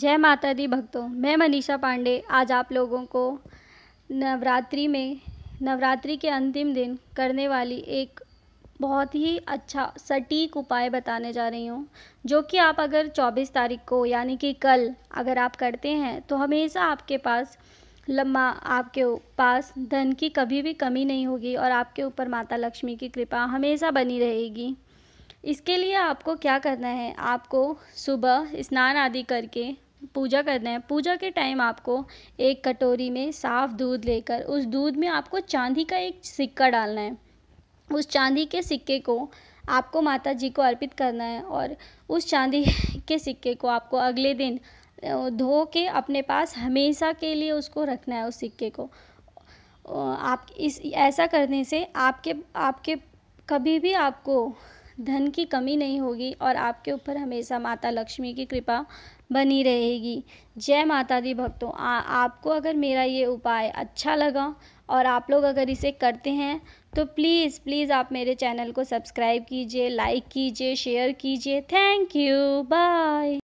जय माता दी भक्तों मैं मनीषा पांडे आज आप लोगों को नवरात्रि में नवरात्रि के अंतिम दिन करने वाली एक बहुत ही अच्छा सटीक उपाय बताने जा रही हूँ जो कि आप अगर 24 तारीख को यानी कि कल अगर आप करते हैं तो हमेशा आपके पास लम्बा आपके पास धन की कभी भी कमी नहीं होगी और आपके ऊपर माता लक्ष्मी की कृपा हमेशा बनी रहेगी इसके लिए आपको क्या करना है आपको सुबह स्नान आदि करके पूजा करना है पूजा के टाइम आपको एक कटोरी में साफ़ दूध लेकर उस दूध में आपको चांदी का एक सिक्का डालना है उस चांदी के सिक्के को आपको माता जी को अर्पित करना है और उस चांदी के सिक्के को आपको अगले दिन धो के अपने पास हमेशा के लिए उसको रखना है उस सिक्के को आप इस ऐसा करने से आपके आपके कभी भी आपको धन की कमी नहीं होगी और आपके ऊपर हमेशा माता लक्ष्मी की कृपा बनी रहेगी जय माता दी भक्तों आ, आपको अगर मेरा ये उपाय अच्छा लगा और आप लोग अगर इसे करते हैं तो प्लीज़ प्लीज़ आप मेरे चैनल को सब्सक्राइब कीजिए लाइक कीजिए शेयर कीजिए थैंक यू बाय